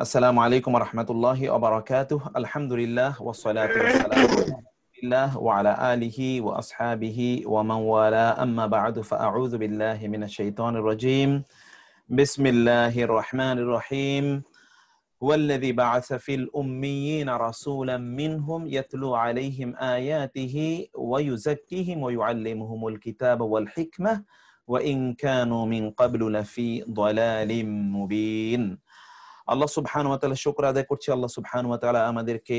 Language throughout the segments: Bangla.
السلام عليكم ورحمة الله وبركاته الحمد لله والصلاة والسلام الله وعلى آله وأصحابه ومن والاه أما بعد فأعوذ بالله من الشيطان الرجيم بسم الله الرحمن الرحيم والذي بعث في الأميين رسولا منهم يتلو عليهم آياته ويزكيهم ويعلمهم الكتاب والحكمة وإن كانوا من قبل لفي ضلال مبين আল্লাহ সুবহান শুক্র আদায় করছি আল্লাহ সুবহান আমাদেরকে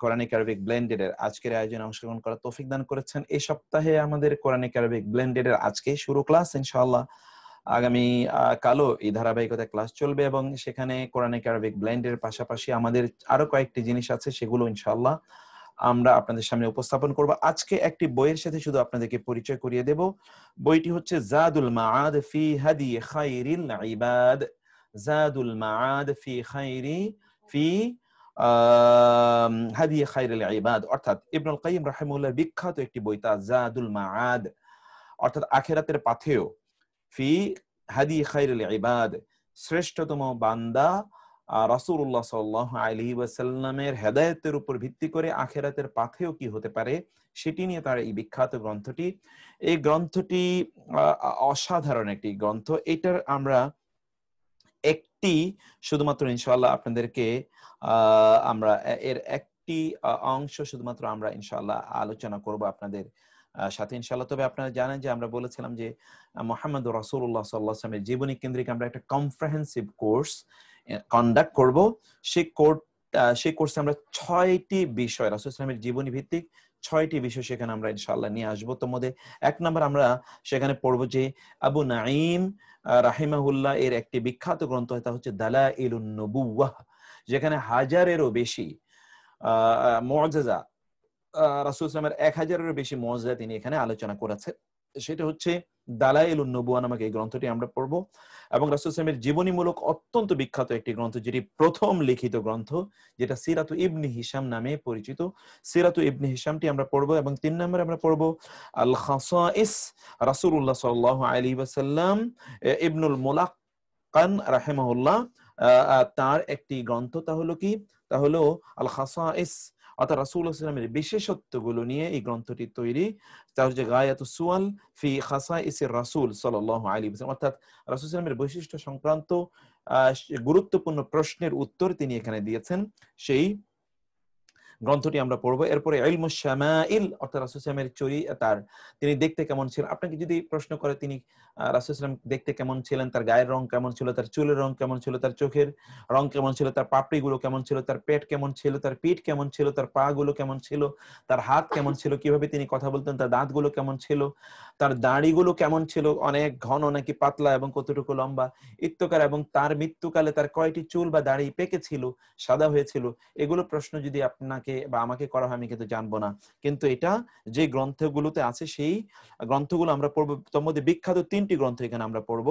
কোরআনিক আরবিক ব্লেন্ডেড এর আজকের আয়োজনে অংশগ্রহণ করার তৌফিক দান করেছেন এই সপ্তাহে আমাদের কোরআনে আরবিক ব্লেন্ডেড এর আজকে শুরু ক্লাস ইনশাল্লাহ আগামী কালো এই ধারাবাহিকতা ক্লাস চলবে এবং সেখানে কোরআনে আরবিক ব্লেন্ডের পাশাপাশি আমাদের আরো কয়েকটি জিনিস আছে সেগুলো ইনশাল্লাহ আমরা আপনাদের সামনে উপস্থাপন করব আজকে একটি বইয়ের সাথে শুধু আপনাদেরকে পরিচয় করিয়ে দেব বইটি হচ্ছে জাদুল মাআদ ফি হাদি খাইরিল ইবাদ জাদুল মাআদ ফি খাইরি ফি হাদি খাইরুল ইবাদ অর্থাৎ ইবনুল কাইয়িম রাহিমাহুল্লাহর বিখ্যাত একটি বই তা জাদুল মাআদ অর্থাৎ আখিরাতের পাথেও ফি হাদি খাইরুল ইবাদ শ্রেষ্ঠতম বান্দা রাসূলুল্লাহ সাল্লাল্লাহু আলাইহি ওয়াসাল্লামের হেদায়েতের উপর ভিত্তি করে আখিরাতের পাথেও কি হতে পারে সেটি নিয়ে তার এই বিখ্যাত গ্রন্থটি এই গ্রন্থটি অসাধারণ একটি গ্রন্থ এটার আমরা একটি শুধুমাত্র ইনশাল্লাহ আপনাদেরকে আমরা এর একটি অংশ শুধুমাত্র আমরা ইনশাল্লাহ আলোচনা করব আপনাদের সাথে ইনশাল্লাহ তবে আপনারা জানেন যে আমরা বলেছিলাম যে মোহাম্মদ রাসুল্লাহ সাল্লাহামের জীবনী কেন্দ্রিক আমরা একটা কমপ্রেহেন্সিভ কোর্স কন্ডাক্ট করব সেই কোর্ট সেই কোর্সে আমরা ছয়টি বিষয় রাসুল ইসলামের জীবনী ভিত্তিক ছয়টি বিষয় সেখানে আমরা ইনশাল্লাহ নিয়ে আসবো তোমাদের এক নম্বর আমরা সেখানে পড়বো যে আবু নাইম আহ রাহিমাহুল্লাহ এর একটি বিখ্যাত গ্রন্থ তা হচ্ছে দালা ইলুন্নবুয়াহ যেখানে হাজারেরও বেশি মজাজা রাসুল ইসলামের এক হাজারেরও বেশি মজাজা তিনি এখানে আলোচনা করেছে সেটা হচ্ছে দালাইল উন্নবুয়া নামক এই গ্রন্থটি আমরা পড়বো এবং রাসুল সামের জীবনীমূলক অত্যন্ত বিখ্যাত একটি গ্রন্থ যেটি প্রথম লিখিত গ্রন্থ যেটা সিরাতু ইবনি হিসাম নামে পরিচিত সিরাতু ইবনি হিসামটি আমরা পড়বো এবং তিন নম্বরে আমরা পড়বো আল খাসাইস রাসুল্লাহ সাল্লাহ আলী ওয়াসাল্লাম ইবনুল মোলাক্কান রাহেমাহুল্লাহ তার একটি গ্রন্থ তা হলো কি তা হলো আল ইস অর্থাৎ রাসুল ইসলামের বিশেষত্বগুলো নিয়ে এই গ্রন্থটি তৈরি তার যে গায়াত সুয়াল ফি খাসা রাসুল সাল আলী অর্থাৎ রাসুল ইসলামের বৈশিষ্ট্য সংক্রান্ত গুরুত্বপূর্ণ প্রশ্নের উত্তর তিনি এখানে দিয়েছেন সেই গ্রন্থটি আমরা পড়বো এরপরে ইলমু শ্যামাইল অর্থাৎ রাসুসামের তার তিনি দেখতে কেমন ছিলেন আপনাকে যদি প্রশ্ন করে তিনি রাসুলাম দেখতে কেমন ছিলেন তার গায়ের রং কেমন ছিল তার চুলের রং কেমন ছিল তার চোখের রং কেমন ছিল তার পাপড়িগুলো কেমন ছিল তার পেট কেমন ছিল তার পিঠ কেমন ছিল তার পা গুলো কেমন ছিল তার হাত কেমন ছিল কিভাবে তিনি কথা বলতেন তার দাঁতগুলো কেমন ছিল তার দাড়িগুলো কেমন ছিল অনেক ঘন নাকি পাতলা এবং কতটুকু লম্বা ইত্যকার এবং তার মৃত্যুকালে তার কয়টি চুল বা দাড়ি পেকেছিল সাদা হয়েছিল এগুলো প্রশ্ন যদি আপনাকে বা আমাকে করা হয় আমি কিন্তু জানবো না কিন্তু এটা যে গ্রন্থগুলোতে আছে সেই গ্রন্থগুলো আমরা পড়বো তোর মধ্যে বিখ্যাত তিন তিনটি গ্রন্থ এখানে আমরা পড়ব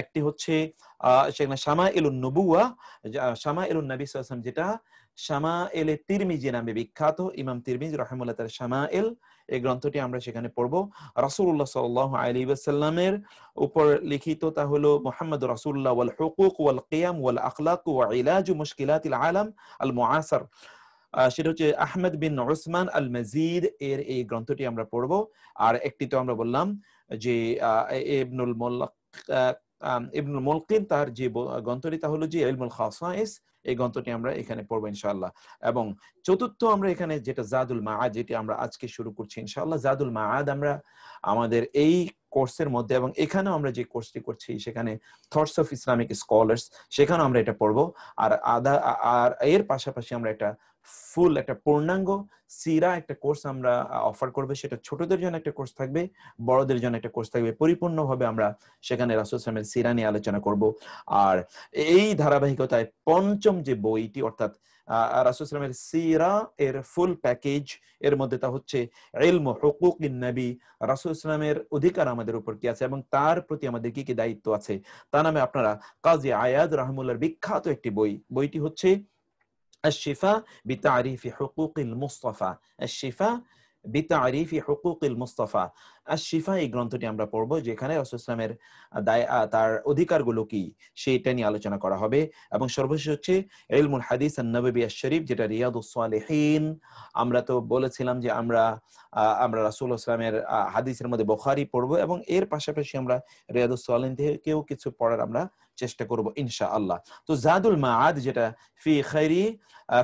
একটি হচ্ছে সেখানে শামা এলুন নবুয়া শামা এলুন নবী সাল্লাম যেটা শামা এল এ তিরমিজি নামে বিখ্যাত ইমাম তিরমিজ রহমুল্লাহ তার শামা এল এই গ্রন্থটি আমরা সেখানে পড়বো রাসুল্লাহ সাল আলী সাল্লামের উপর লিখিত তা হলো মোহাম্মদ রাসুল্লাহ ওয়াল হকুক ওয়াল কিয়াম ওয়াল আখলাক ওয়া ইলাজ মুশকিলাত আলম আল মুআসার সেটা হচ্ছে আহমেদ বিন ওসমান আল মজিদ এর এই গ্রন্থটি আমরা পড়বো আর একটি তো আমরা বললাম যে ইবনুল মোল্লাক ইবনুল তার যে গ্রন্থটি তা হলো যে ইলমুল খাসাইস এই গ্রন্থটি আমরা এখানে পড়বো ইনশাল্লাহ এবং চতুর্থ আমরা এখানে যেটা জাদুল মাআদ যেটি আমরা আজকে শুরু করছি ইনশাআল্লাহ জাদুল মাআদ আমরা আমাদের এই কোর্সের মধ্যে এবং এখানেও আমরা যে কোর্সটি করছি সেখানে থটস অফ ইসলামিক স্কলার্স সেখানেও আমরা এটা পড়বো আর আদা আর এর পাশাপাশি আমরা এটা ফুল একটা পূর্ণাঙ্গ সিরা একটা কোর্স আমরা অফার করবে সেটা ছোটদের জন্য একটা কোর্স থাকবে বড়দের জন্য একটা কোর্স থাকবে পরিপূর্ণভাবে আমরা সেখানে রাসুল ইসলামের সিরা নিয়ে আলোচনা করব আর এই ধারাবাহিকতায় পঞ্চম যে বইটি অর্থাৎ রাসুল ইসলামের সিরা এর ফুল প্যাকেজ এর মধ্যে তা হচ্ছে এলম হকুক নবী রাসুল ইসলামের অধিকার আমাদের উপর কি আছে এবং তার প্রতি আমাদের কি কি দায়িত্ব আছে তা নামে আপনারা কাজী আয়াদ রাহমুল্লার বিখ্যাত একটি বই বইটি হচ্ছে الشفاء بتعريف حقوق المصطفى الشفاء بتعريف حقوق المصطفى আর শিফা এই গ্রন্থটি আমরা পড়বো যেখানে রসুলামের দায় তার অধিকারগুলো কি সেটা নিয়ে আলোচনা করা হবে এবং সর্বশেষ হচ্ছে এলমুল হাদিস নবিয়া শরীফ যেটা রিয়াদ রিয়াদুসালেহীন আমরা তো বলেছিলাম যে আমরা আমরা রাসুল ইসলামের হাদিসের মধ্যে বখারি পড়বো এবং এর পাশাপাশি আমরা রিয়াদ রিয়াদুসালেন থেকেও কিছু পড়ার আমরা চেষ্টা করব ইনশা আল্লাহ তো জাদুল মাআদ যেটা ফি খৈরি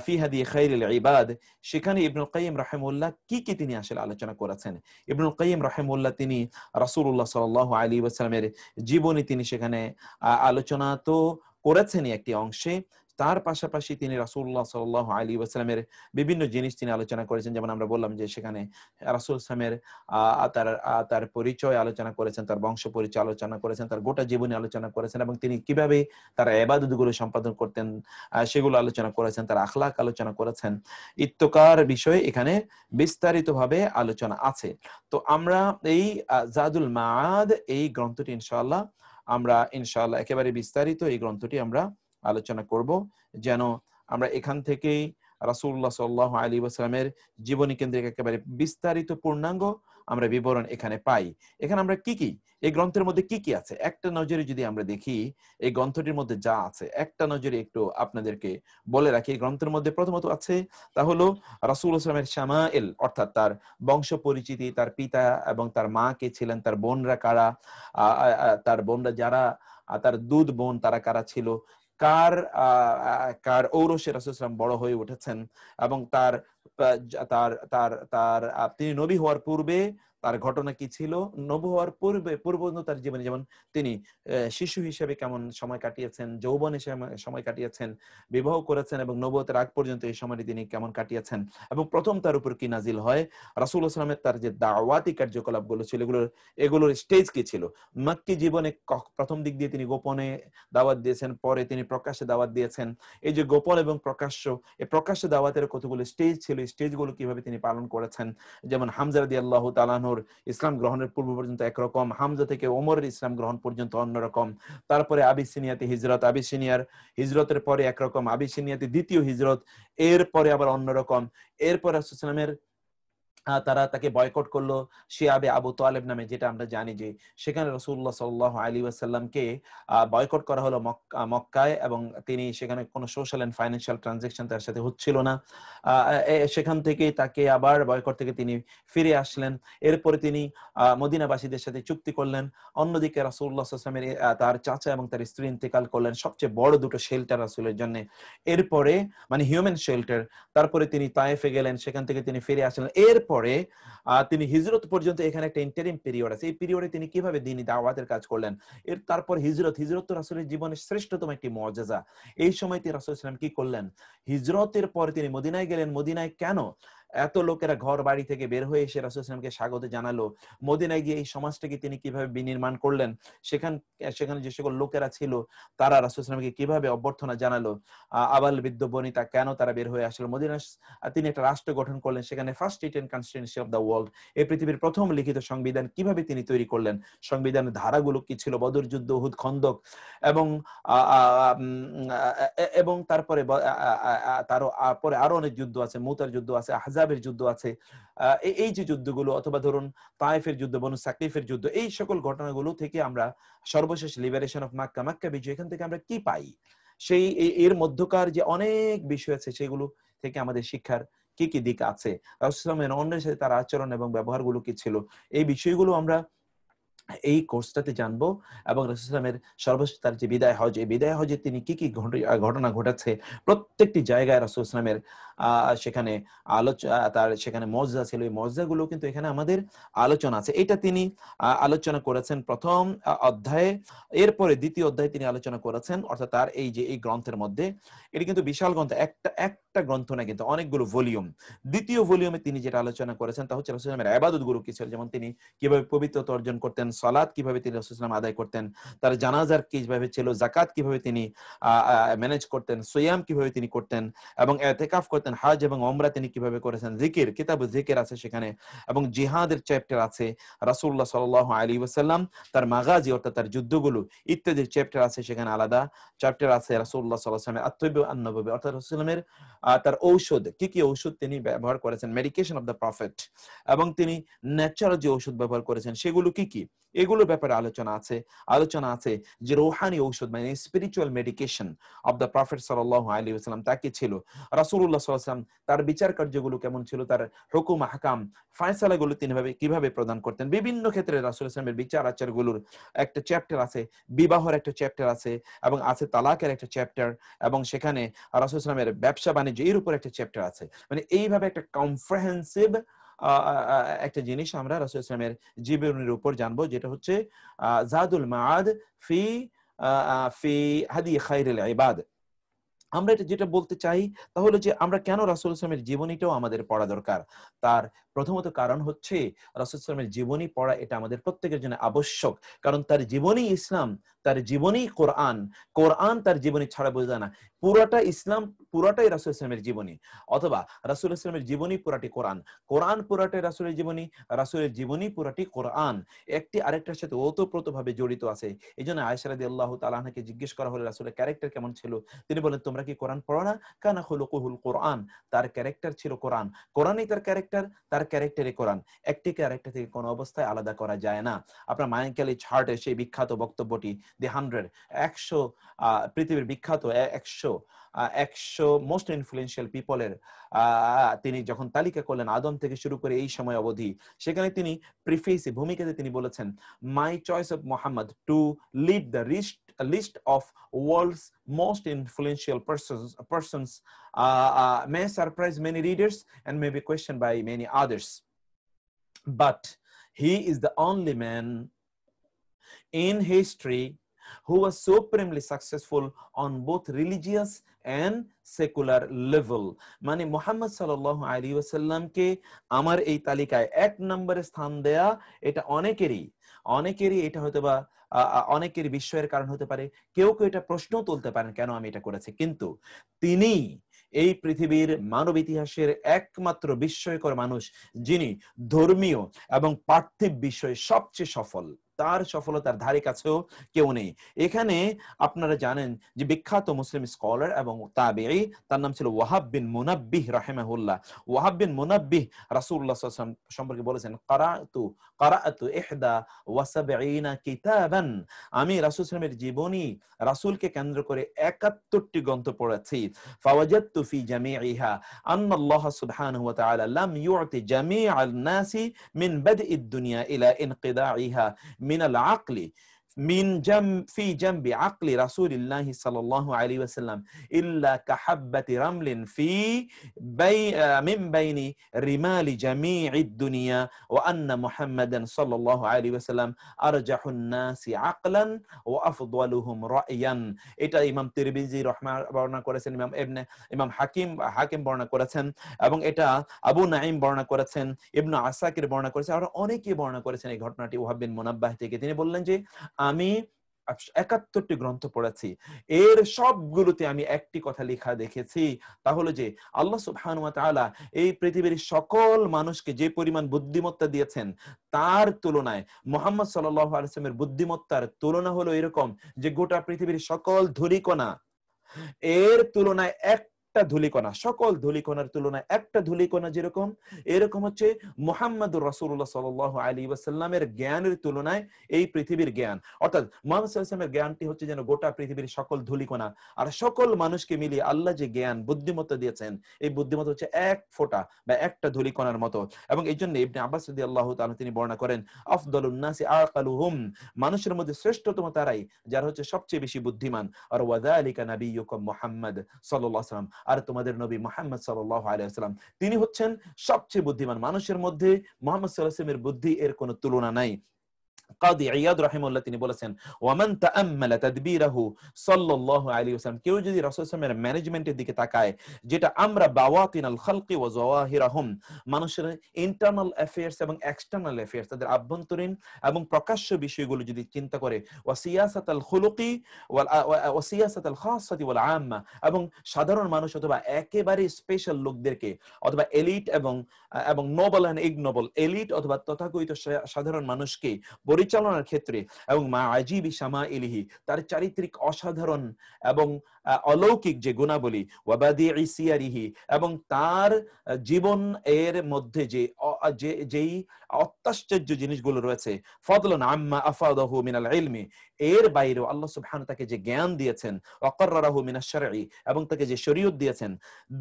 ফি হাদি খাইরুল ইবাদ সেখানে ইবনুল কাইম রাহিমুল্লাহ কি কি তিনি আসলে আলোচনা করেছেন ইবনুল কাইম রাহিম মোল্লা তিনি রাসুল্লাহ সাল আলী ওয়াসালামের জীবনী তিনি সেখানে আলোচনা তো করেছেন একটি অংশে তার পাশাপাশি তিনি রাসুল্লাহ সাল আলী ওয়াসালামের বিভিন্ন জিনিস তিনি আলোচনা করেছেন যেমন আমরা বললাম যে সেখানে রাসুল ইসলামের তার তার পরিচয় আলোচনা করেছেন তার বংশ পরিচয় আলোচনা করেছেন তার গোটা জীবনী আলোচনা করেছেন এবং তিনি কিভাবে তার এবাদত গুলো সম্পাদন করতেন সেগুলো আলোচনা করেছেন তার আখলাক আলোচনা করেছেন ইত্যকার বিষয়ে এখানে বিস্তারিত ভাবে আলোচনা আছে তো আমরা এই জাদুল মাদ এই গ্রন্থটি ইনশাল্লাহ আমরা ইনশাল্লাহ একেবারে বিস্তারিত এই গ্রন্থটি আমরা আলোচনা করব যেন আমরা এখান থেকেই রাসুল্লাহ সাল্লাহ আলী আসলামের জীবনী কেন্দ্রিক একেবারে বিস্তারিত পূর্ণাঙ্গ আমরা বিবরণ এখানে পাই এখানে আমরা কি কি এই গ্রন্থের মধ্যে কি কি আছে একটা নজরে যদি আমরা দেখি এই গ্রন্থটির মধ্যে যা আছে একটা নজরে একটু আপনাদেরকে বলে রাখি এই গ্রন্থের মধ্যে প্রথমত আছে তা হলো রাসুল ইসলামের এল অর্থাৎ তার বংশ পরিচিতি তার পিতা এবং তার মা কে ছিলেন তার বোনরা কারা তার বোনরা যারা তার দুধ বোন তারা কারা ছিল কার কার ঔরসে রাসুলাম বড় হয়ে উঠেছেন এবং তার তার তার তার তিনি নবী হওয়ার পূর্বে তার ঘটনা কি ছিল নব হওয়ার পূর্বে পূর্ব তার জীবনে যেমন তিনি শিশু হিসেবে কেমন সময় কাটিয়েছেন যৌবন হিসেবে সময় কাটিয়েছেন বিবাহ করেছেন এবং নবতের আগ পর্যন্ত এই সময়টি তিনি কেমন কাটিয়েছেন এবং প্রথম তার উপর কি নাজিল হয় রাসুল আসলামের তার যে দাওয়াতি কার্যকলাপ গুলো ছিল এগুলোর এগুলোর স্টেজ কি ছিল মাক্কি জীবনে প্রথম দিক দিয়ে তিনি গোপনে দাওয়াত দিয়েছেন পরে তিনি প্রকাশ্যে দাওয়াত দিয়েছেন এই যে গোপন এবং প্রকাশ্য এই প্রকাশ্য দাওয়াতের কতগুলো স্টেজ ছিল স্টেজগুলো কিভাবে তিনি পালন করেছেন যেমন হামজারদি আল্লাহ তালান আনহুর ইসলাম গ্রহণের পূর্ব পর্যন্ত একরকম হামজা থেকে ওমরের ইসলাম গ্রহণ পর্যন্ত অন্যরকম তারপরে আবিসিনিয়াতে হিজরত আবিসিনিয়ার হিজরতের পরে একরকম আবিসিনিয়াতে দ্বিতীয় হিজরত এরপরে আবার অন্যরকম এরপরে আসলামের তারা তাকে বয়কট করলো শিয়াবে আবু তোয়ালেব নামে যেটা আমরা জানি যে সেখানে রসুল্লাহ সাল আলী আসাল্লামকে বয়কট করা হলো মক্কায় এবং তিনি সেখানে কোনো সোশ্যাল অ্যান্ড ফাইন্যান্সিয়াল ট্রানজেকশন তার সাথে হচ্ছিল না সেখান থেকে তাকে আবার বয়কট থেকে তিনি ফিরে আসলেন এরপরে তিনি মদিনাবাসীদের সাথে চুক্তি করলেন অন্যদিকে রাসুল্লাহ আসলামের তার চাচা এবং তার স্ত্রী ইন্তেকাল করলেন সবচেয়ে বড় দুটো শেল্টার রাসুলের জন্য এরপরে মানে হিউম্যান শেল্টার তারপরে তিনি তায়েফে গেলেন সেখান থেকে তিনি ফিরে আসলেন এর পরে তিনি হিজরত পর্যন্ত এখানে একটা ইন্টারিম পিরিয়ড আছে এই পিরিয়ডে তিনি কিভাবে দিনী দাওয়াতের কাজ করলেন এর তারপর হিজরত হিজরত তো রাসুলের জীবনের শ্রেষ্ঠতম একটি মজাজা এই সময় তিনি রাসুল ইসলাম কি করলেন হিজরতের পরে তিনি মদিনায় গেলেন মদিনায় কেন এত লোকেরা ঘর বাড়ি থেকে বের হয়ে এসে রাসুলামকে স্বাগত জানালো মদিনায় গিয়ে এই সমাজটাকে তিনি কিভাবে বিনির্মাণ করলেন সেখান সেখানে যে সকল লোকেরা ছিল তারা রাসুলামকে কিভাবে অভ্যর্থনা জানালো আবাল বিদ্য বনিতা কেন তারা বের হয়ে আসলো মদিনা তিনি একটা রাষ্ট্র গঠন করলেন সেখানে first it and constitution of the world এই পৃথিবীর প্রথম লিখিত সংবিধান কিভাবে তিনি তৈরি করলেন সংবিধানের ধারাগুলো কি ছিল বদর যুদ্ধ হুদ খন্দক এবং এবং তারপরে তারও পরে আরো অনেক যুদ্ধ আছে মুতার যুদ্ধ আছে আহজাব আহজাবের যুদ্ধ আছে এই যে যুদ্ধগুলো অথবা ধরুন তায়েফের যুদ্ধ বনু সাকিফের যুদ্ধ এই সকল ঘটনাগুলো থেকে আমরা সর্বশেষ লিবারেশন অফ মাক্কা মাক্কা বিজয় এখান থেকে আমরা কি পাই সেই এর মধ্যকার যে অনেক বিষয় আছে সেগুলো থেকে আমাদের শিক্ষার কি কি দিক আছে রাসুলামের অন্যের সাথে তার আচরণ এবং ব্যবহারগুলো কি ছিল এই বিষয়গুলো আমরা এই কোর্সটাতে জানবো এবং রাসুলামের সর্বশেষ তার যে বিদায় হজ এই বিদায় হজে তিনি কি কি ঘটনা ঘটাচ্ছে প্রত্যেকটি জায়গায় রাসুল ইসলামের সেখানে আলোচনা তার সেখানে মজা ছিল এই মজাগুলো কিন্তু এখানে আমাদের আলোচনা আছে এটা তিনি আলোচনা করেছেন প্রথম অধ্যায়ে এরপরে দ্বিতীয় অধ্যায়ে তিনি আলোচনা করেছেন অর্থাৎ তার এই যে এই গ্রন্থের মধ্যে এটি কিন্তু বিশাল গ্রন্থ একটা একটা গ্রন্থ না কিন্তু অনেকগুলো ভলিউম দ্বিতীয় ভলিউমে তিনি যেটা আলোচনা করেছেন তা হচ্ছে রসুলামের আবাদত গুরু কি ছিল যেমন তিনি কিভাবে পবিত্রতা অর্জন করতেন সলাদ কিভাবে তিনি রসুলাম আদায় করতেন তার জানাজার কিভাবে ছিল জাকাত কিভাবে তিনি ম্যানেজ করতেন সোয়াম কিভাবে তিনি করতেন এবং এতেকাফ করতেন করেছেন হাজ এবং অমরা তিনি কিভাবে করেছেন জিকির কিতাব জিকির আছে সেখানে এবং জিহাদের চ্যাপ্টার আছে রাসুল্লাহ সাল আলী ওসাল্লাম তার মাগাজি অর্থাৎ তার যুদ্ধগুলো ইত্যাদি চ্যাপ্টার আছে সেখানে আলাদা চ্যাপ্টার আছে রাসুল্লাহ সাল্লামের আত্মব্য আন্নবী অর্থাৎ রসুলামের তার ঔষধ কি কি ঔষধ তিনি ব্যবহার করেছেন মেডিকেশন অফ দ্য প্রফেট এবং তিনি ন্যাচারাল যে ঔষধ ব্যবহার করেছেন সেগুলো কি কি এগুলোর ব্যাপারে আলোচনা আছে আলোচনা আছে যে রোহানি ঔষধ মানে spiritual medication of the prophet সাল আলী আসসালাম তাকে ছিল রাসুল্লাহ সাল্লাম তার বিচার কার্যগুলো কেমন ছিল তার হুকুম হাকাম ফায়সালাগুলো তিনি ভাবে কিভাবে প্রদান করতেন বিভিন্ন ক্ষেত্রে রাসুল ইসলামের বিচার আচারগুলোর একটা চ্যাপ্টার আছে বিবাহর একটা চ্যাপ্টার আছে এবং আছে তালাকের একটা চ্যাপ্টার এবং সেখানে রাসুল ইসলামের ব্যবসা বাণিজ্য এর উপর একটা চ্যাপ্টার আছে মানে এইভাবে একটা কমপ্রেহেন্সিভ একটা জিনিস আমরা রাসুল ইসলামের জীবনের উপর জানবো যেটা হচ্ছে জাদুল মাদ ফি ফি হাদি খাইরুল ইবাদ আমরা এটা যেটা বলতে চাই তাহলে যে আমরা কেন রাসুল ইসলামের জীবনীটাও আমাদের পড়া দরকার তার প্রথমত কারণ হচ্ছে রাসুল ইসলামের জীবনী পড়া এটা আমাদের প্রত্যেকের জন্য আবশ্যক কারণ তার জীবনী ইসলাম তার জীবনী কোরআন কোরআন তার জীবনী ছাড়া বোঝা না পুরাটা ইসলাম পুরাটাই রাসুল ইসলামের জীবনী অথবা রাসুল ইসলামের জীবনী পুরাটি কোরআন কোরআন পুরাটাই রাসুলের জীবনী রাসুলের জীবনী পুরাটি কোরআন একটি আরেকটার সাথে ভাবে জড়িত আছে এই জন্য আয়সারাদি আল্লাহ তালাহাকে জিজ্ঞেস করা হলে রাসুলের ক্যারেক্টার কেমন ছিল তিনি বলেন তোমরা কি কোরআন পড়ো না কানা হলুকুহুল কোরআন তার ক্যারেক্টার ছিল কোরআন কোরআনই তার ক্যারেক্টার তার ক্যারেক্টারই কোরআন একটি ক্যারেক্টার থেকে কোনো অবস্থায় আলাদা করা যায় না আপনার মায়াঙ্কালি ছার্টের সেই বিখ্যাত বক্তব্যটি দি হান্ড্রেড একশো পৃথিবীর বিখ্যাত একশো একশো একশো মোস্ট ইনফ্লুয়েন্সিয়াল পিপলের তিনি যখন তালিকা করলেন আদম থেকে শুরু করে এই সময় অবধি সেখানে তিনি প্রিফেসে ভূমিকাতে তিনি বলেছেন my choice of Muhammad to lead the wrist list of world's most influential persons may surprise many readers and may be question by many others but he is the only man in history who was supremely successful on both religious and secular level মানে মোহাম্মদ সাল্লাহ আলী ওয়াসাল্লামকে আমার এই তালিকায় এক নম্বরে স্থান দেয়া এটা অনেকেরই অনেকেরই এটা হয়তো বা অনেকের বিস্ময়ের কারণ হতে পারে কেউ কেউ এটা প্রশ্ন তুলতে পারেন কেন আমি এটা করেছি কিন্তু তিনি এই পৃথিবীর মানব ইতিহাসের একমাত্র বিস্ময়কর মানুষ যিনি ধর্মীয় এবং পার্থিব বিষয়ে সবচেয়ে সফল তার সফলতার ধারে কাছেও কেউ নেই এখানে আপনারা জানেন যে বিখ্যাত মুসলিম স্কলার এবং তাবেই তার নাম ছিল ওয়াহাব বিন মুনাব্বিহ রাহেমাহুল্লাহ ওয়াহাব বিন মুনাব্বিহ রাসুল্লাহ সম্পর্কে বলেছেন কারাতু কারাতু এহদা ওয়াসাবেইনা কিতাবান আমি রাসুল সালামের জীবনী রাসুলকে কেন্দ্র করে একাত্তরটি গ্রন্থ পড়েছি ফাওয়াজাত্তু ফি জামিইহা আন্না সুবহানাহু ওয়া তাআলা লাম ইউতি জামিআল নাসি মিন বাদঈ দুনিয়া ইলা ইনকিদাইহা من العقل মিন জাম ফি আকলি সাল্লাল্লাহু আলাইহি ওয়াসাল্লাম ইল্লা কাহাব্বাতি রামলিন ফি বাই মিন বাইনি রিমালি দুনিয়া ওয়া আন্না মুহাম্মাদান সাল্লাল্লাহু আলাইহি ওয়াসাল্লাম আরজাহুন নাসি আকলান ওয়া আফদালুহুম রায়ান এটা ইমাম তিরমিজি রহমা বর্ণনা করেছেন ইমাম ইবনে ইমাম হাকিম হাকিম বর্ণনা করেছেন এবং এটা আবু নাঈম বর্ণনা করেছেন ইবনে আসাকির বর্ণনা করেছেন আর অনেকে বর্ণনা করেছেন এই ঘটনাটি ওহাব বিন মুনাব্বাহ থেকে তিনি বললেন যে আমি একাত্তরটি গ্রন্থ পড়েছি এর সবগুলোতে আমি একটি কথা লেখা দেখেছি তাহলে যে আল্লাহ সুবহান এই পৃথিবীর সকল মানুষকে যে পরিমাণ বুদ্ধিমত্তা দিয়েছেন তার তুলনায় মোহাম্মদ সাল্লামের বুদ্ধিমত্তার তুলনা হলো এরকম যে গোটা পৃথিবীর সকল ধরিকোনা এর তুলনায় এক একটা ধুলিকণা সকল ধুলিকণার তুলনায় একটা ধুলিকণা যেরকম এরকম হচ্ছে মোহাম্মদ রসুল্লাহ সাল আলী ওয়াসাল্লামের জ্ঞানের তুলনায় এই পৃথিবীর জ্ঞান অর্থাৎ মোহাম্মদের জ্ঞানটি হচ্ছে যেন গোটা পৃথিবীর সকল ধুলিকণা আর সকল মানুষকে মিলিয়ে আল্লাহ যে জ্ঞান বুদ্ধিমত্তা দিয়েছেন এই বুদ্ধিমত্তা হচ্ছে এক ফোটা বা একটা ধুলিকণার মতো এবং এই জন্য ইবনে আব্বাস যদি আল্লাহ তাহলে তিনি বর্ণনা করেন আফদল আফদলুন্নাসি আকালুহুম মানুষের মধ্যে শ্রেষ্ঠতম তারাই যারা হচ্ছে সবচেয়ে বেশি বুদ্ধিমান আর ওয়াদা আলিকা নাবিয়ুকুম মুহাম্মদ মোহাম্মদ আলাইহি আর তোমাদের নবী মোহাম্মদ সাল্লাহ আলাইসাল্লাম তিনি হচ্ছেন সবচেয়ে বুদ্ধিমান মানুষের মধ্যে মোহাম্মদ সাল্লাহ বুদ্ধি এর কোনো তুলনা নাই কাদি ইয়াদ রাহিমুল্লাহ তিনি বলেছেন ওয়ামান তাআম্মালা সাল্লাল্লাহু আলাইহি ওয়াসাল্লাম কেউ যদি রাসূল সাল্লাল্লাহু ম্যানেজমেন্টের দিকে তাকায় যেটা আমরা বাওয়াতিনাল খালকি ওয়া মানুষের ইন্টারনাল অ্যাফেয়ার্স এবং এক্সটারনাল অ্যাফেয়ার্স তাদের আভ্যন্তরীণ এবং প্রকাশ্য বিষয়গুলো যদি চিন্তা করে ওয়া সিয়াসাতাল খুলুকি ওয়া সিয়াসাতাল ওয়াল আম্মা এবং সাধারণ মানুষ অথবা একেবারে স্পেশাল লোকদেরকে অথবা এলিট এবং এবং নোবেল এন্ড ইগনোবল এলিট অথবা তথাকথিত সাধারণ মানুষকে পরিচালনার ক্ষেত্রে এবং মা আজিবি শামা ইলিহি তার চারিত্রিক অসাধারণ এবং অলৌকিক যে গুণাবলী ওয়াবাদি ইসিয়ারিহি এবং তার জীবন এর মধ্যে যে যেই অত্যাশ্চর্য জিনিসগুলো রয়েছে ফদলন আম্মা আফাদহু মিনাল ইলমি এর বাইরেও আল্লাহ সুবহান তাকে যে জ্ঞান দিয়েছেন অকর্রাহু মিনাস শারঈ এবং তাকে যে শরীয়ত দিয়েছেন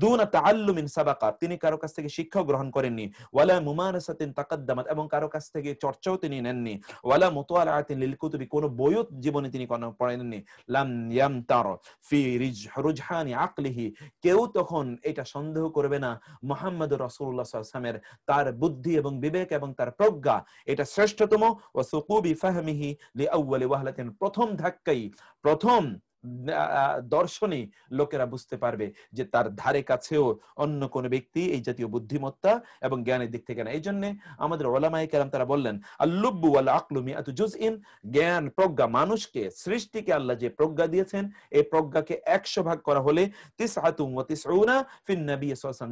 দুন তাআল্লুমিন সাবাকা তিনি কারো কাছ থেকে শিক্ষা গ্রহণ করেননি ওয়ালা মুমানাসাতিন তাকাদ্দামাত এবং কারো কাছ থেকে চর্চাও তিনি নেননি ওয়ালা লিল কুতুবি জীবনে তিনি কোনো পড়েননি লাম ইয়াম তার ফি রিজ রুজহানি আকলিহি কেউ তখন এটা সন্দেহ করবে না মোহাম্মদ রসুল্লাহ সাল্লামের তার বুদ্ধি এবং বিবেক এবং তার প্রজ্ঞা এটা শ্রেষ্ঠতম ও সুকুবি ফাহমিহি লি আউ্বালি ওয়াহলাতিন প্রথম ধাক্কাই প্রথম দর্শনে লোকেরা বুঝতে পারবে যে তার ধারে কাছেও অন্য কোন ব্যক্তি এই জাতীয় বুদ্ধিমত্তা এবং জ্ঞানের দিক থেকে না এই জন্য আমাদের ওলামাই কেরাম তারা বললেন আল্লুব্বু আল আকলুমি এত জুজ ইন জ্ঞান প্রজ্ঞা মানুষকে সৃষ্টিকে আল্লাহ যে প্রজ্ঞা দিয়েছেন এই প্রজ্ঞাকে একশো ভাগ করা হলে তিস হাতুম ও তিস ফিন নবী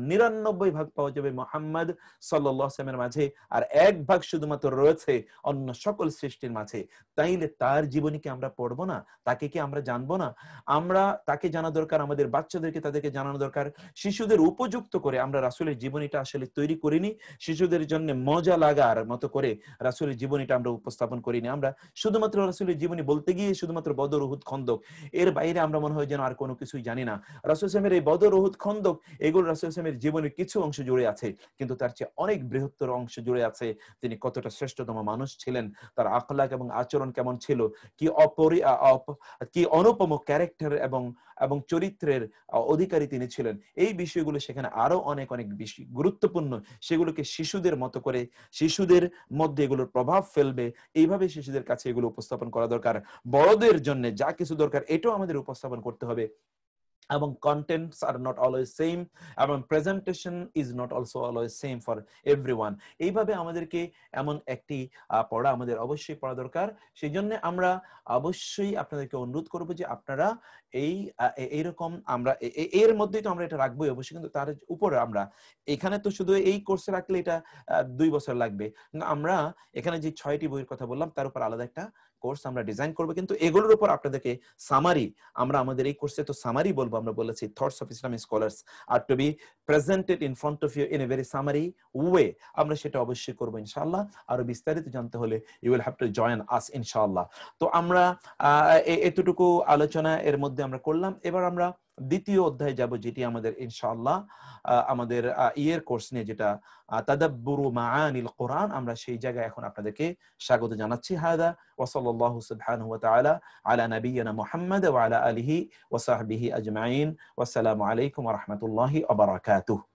নিরানব্বই ভাগ পাওয়া যাবে মোহাম্মদ সাল্লামের মাঝে আর এক ভাগ শুধুমাত্র রয়েছে অন্য সকল সৃষ্টির মাঝে তাইলে তার জীবনীকে আমরা পড়বো না তাকে কি আমরা জানবো না না আমরা তাকে জানা দরকার আমাদের বাচ্চাদেরকে তাদেরকে জানানো দরকার শিশুদের উপযুক্ত করে আমরা রাসুলের জীবনীটা আসলে তৈরি করিনি শিশুদের জন্য মজা লাগার মতো করে রাসুলের জীবনীটা আমরা উপস্থাপন করিনি আমরা শুধুমাত্র রাসুলের জীবনী বলতে গিয়ে শুধুমাত্র বদর উহুদ খন্দক এর বাইরে আমরা মনে হয় যেন আর কোনো কিছুই জানি না রাসুল ইসলামের এই বদর উহুদ খন্দক এগুলো রাসুল ইসলামের জীবনের কিছু অংশ জুড়ে আছে কিন্তু তার চেয়ে অনেক বৃহত্তর অংশ জুড়ে আছে তিনি কতটা শ্রেষ্ঠতম মানুষ ছিলেন তার আখলাক এবং আচরণ কেমন ছিল কি অপরি কি অনুপ রকম ক্যারেক্টার এবং এবং চরিত্রের অধিকারী তিনি ছিলেন এই বিষয়গুলো সেখানে আরো অনেক অনেক বেশি গুরুত্বপূর্ণ সেগুলোকে শিশুদের মতো করে শিশুদের মধ্যে এগুলোর প্রভাব ফেলবে এইভাবে শিশুদের কাছে এগুলো উপস্থাপন করা দরকার বড়দের জন্য যা কিছু দরকার এটাও আমাদের উপস্থাপন করতে হবে এবং কন্টেন্ট আর নট অলওয়েজ সেম এবং presentation is not also always same for everyone এইভাবে আমাদেরকে এমন একটি পড়া আমাদের অবশ্যই পড়া দরকার সেই জন্য আমরা অবশ্যই আপনাদেরকে অনুরোধ করব যে আপনারা এই এইরকম আমরা এর মধ্যেই তো আমরা এটা রাখবোই অবশ্যই কিন্তু তার উপরে আমরা এখানে তো শুধু এই কোর্সে রাখলে এটা দুই বছর লাগবে আমরা এখানে যে ছয়টি বইয়ের কথা বললাম তার উপর আলাদা একটা কোর্স আমরা ডিজাইন করব কিন্তু এগুলোর উপর আপনাদেরকে সামারি আমরা আমাদের এই কোর্সে তো সামারি বলবো আমরা বলেছি thoughts of Islamic scholars are to be presented in front of you in a very summary way আমরা সেটা অবশ্যই করবো ইনশাল্লাহ আরো বিস্তারিত জানতে হলে you will have to join us ইনশাল্লাহ তো আমরা এতটুকু আলোচনা এর মধ্যে আমরা করলাম এবার আমরা দ্বিতীয় অধ্যায় যাব যেটি আমাদের ইনশাআল্লাহ আমাদের ইয়ের কোর্স নিয়ে যেটা তাদাব্বুরু মাআনিল কোরআন আমরা সেই জায়গায় এখন আপনাদেরকে স্বাগত জানাচ্ছি হাদা ওয়া সাল্লাল্লাহু সুবহানাহু ওয়া তাআলা আলা নাবিয়িনা মুহাম্মদ ওয়া আলা আলিহি ওয়া সাহবিহি আজমাইন ওয়া আসসালামু আলাইকুম ওয়া রাহমাতুল্লাহি ওয়া বারাকাতুহু